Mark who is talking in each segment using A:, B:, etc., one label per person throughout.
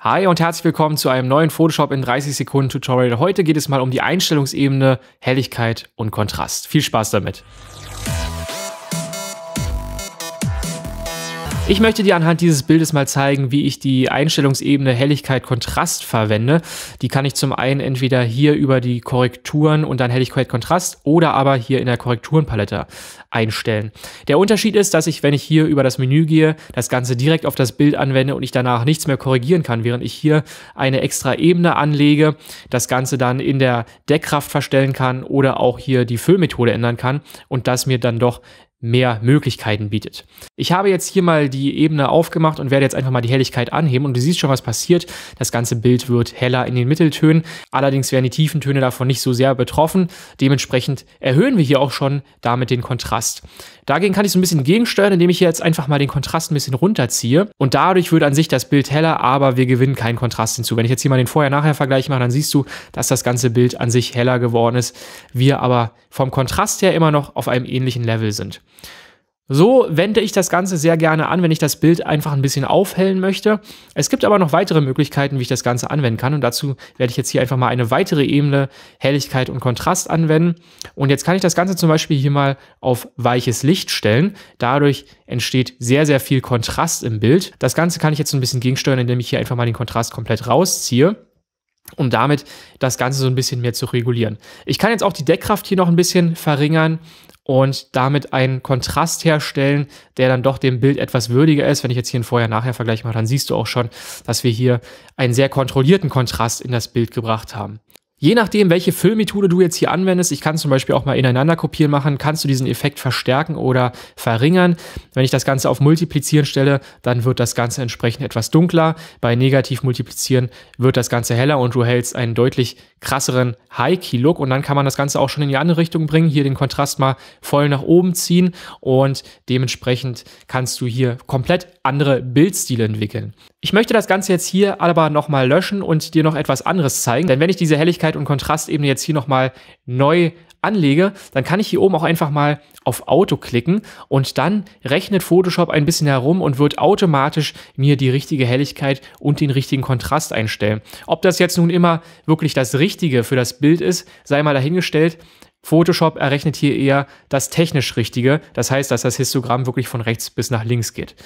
A: Hi und herzlich willkommen zu einem neuen Photoshop in 30 Sekunden Tutorial. Heute geht es mal um die Einstellungsebene Helligkeit und Kontrast. Viel Spaß damit! Ich möchte dir anhand dieses Bildes mal zeigen, wie ich die Einstellungsebene Helligkeit Kontrast verwende. Die kann ich zum einen entweder hier über die Korrekturen und dann Helligkeit Kontrast oder aber hier in der Korrekturenpalette einstellen. Der Unterschied ist, dass ich, wenn ich hier über das Menü gehe, das Ganze direkt auf das Bild anwende und ich danach nichts mehr korrigieren kann, während ich hier eine extra Ebene anlege, das Ganze dann in der Deckkraft verstellen kann oder auch hier die Füllmethode ändern kann und das mir dann doch mehr Möglichkeiten bietet. Ich habe jetzt hier mal die Ebene aufgemacht und werde jetzt einfach mal die Helligkeit anheben und du siehst schon, was passiert. Das ganze Bild wird heller in den Mitteltönen. Allerdings werden die tiefen Töne davon nicht so sehr betroffen. Dementsprechend erhöhen wir hier auch schon damit den Kontrast. Dagegen kann ich so ein bisschen gegensteuern, indem ich jetzt einfach mal den Kontrast ein bisschen runterziehe und dadurch wird an sich das Bild heller, aber wir gewinnen keinen Kontrast hinzu. Wenn ich jetzt hier mal den Vorher-Nachher-Vergleich mache, dann siehst du, dass das ganze Bild an sich heller geworden ist, wir aber vom Kontrast her immer noch auf einem ähnlichen Level sind. So wende ich das Ganze sehr gerne an, wenn ich das Bild einfach ein bisschen aufhellen möchte. Es gibt aber noch weitere Möglichkeiten, wie ich das Ganze anwenden kann und dazu werde ich jetzt hier einfach mal eine weitere Ebene Helligkeit und Kontrast anwenden. Und jetzt kann ich das Ganze zum Beispiel hier mal auf weiches Licht stellen. Dadurch entsteht sehr, sehr viel Kontrast im Bild. Das Ganze kann ich jetzt so ein bisschen gegensteuern, indem ich hier einfach mal den Kontrast komplett rausziehe um damit das Ganze so ein bisschen mehr zu regulieren. Ich kann jetzt auch die Deckkraft hier noch ein bisschen verringern und damit einen Kontrast herstellen, der dann doch dem Bild etwas würdiger ist. Wenn ich jetzt hier einen Vorher-Nachher-Vergleich mache, dann siehst du auch schon, dass wir hier einen sehr kontrollierten Kontrast in das Bild gebracht haben. Je nachdem, welche Füllmethode du jetzt hier anwendest, ich kann zum Beispiel auch mal ineinander kopieren machen, kannst du diesen Effekt verstärken oder verringern. Wenn ich das Ganze auf Multiplizieren stelle, dann wird das Ganze entsprechend etwas dunkler. Bei Negativ Multiplizieren wird das Ganze heller und du hältst einen deutlich krasseren High-Key-Look und dann kann man das Ganze auch schon in die andere Richtung bringen, hier den Kontrast mal voll nach oben ziehen und dementsprechend kannst du hier komplett andere Bildstile entwickeln. Ich möchte das Ganze jetzt hier aber nochmal löschen und dir noch etwas anderes zeigen, denn wenn ich diese Helligkeit und Kontrastebene jetzt hier nochmal neu anlege, dann kann ich hier oben auch einfach mal auf Auto klicken und dann rechnet Photoshop ein bisschen herum und wird automatisch mir die richtige Helligkeit und den richtigen Kontrast einstellen. Ob das jetzt nun immer wirklich das Richtige für das Bild ist, sei mal dahingestellt. Photoshop errechnet hier eher das technisch Richtige, das heißt, dass das Histogramm wirklich von rechts bis nach links geht.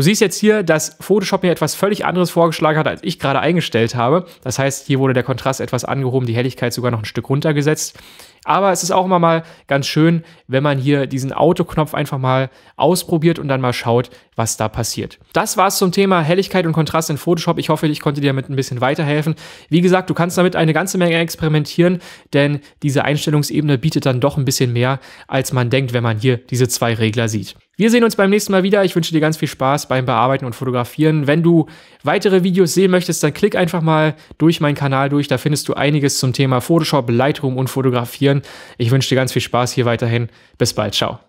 A: Du siehst jetzt hier, dass Photoshop mir etwas völlig anderes vorgeschlagen hat, als ich gerade eingestellt habe. Das heißt, hier wurde der Kontrast etwas angehoben, die Helligkeit sogar noch ein Stück runtergesetzt. Aber es ist auch immer mal ganz schön, wenn man hier diesen Auto-Knopf einfach mal ausprobiert und dann mal schaut, was da passiert. Das war's zum Thema Helligkeit und Kontrast in Photoshop. Ich hoffe, ich konnte dir damit ein bisschen weiterhelfen. Wie gesagt, du kannst damit eine ganze Menge experimentieren, denn diese Einstellungsebene bietet dann doch ein bisschen mehr, als man denkt, wenn man hier diese zwei Regler sieht. Wir sehen uns beim nächsten Mal wieder. Ich wünsche dir ganz viel Spaß beim Bearbeiten und Fotografieren. Wenn du weitere Videos sehen möchtest, dann klick einfach mal durch meinen Kanal durch. Da findest du einiges zum Thema Photoshop, Lightroom und Fotografieren. Ich wünsche dir ganz viel Spaß hier weiterhin. Bis bald. Ciao.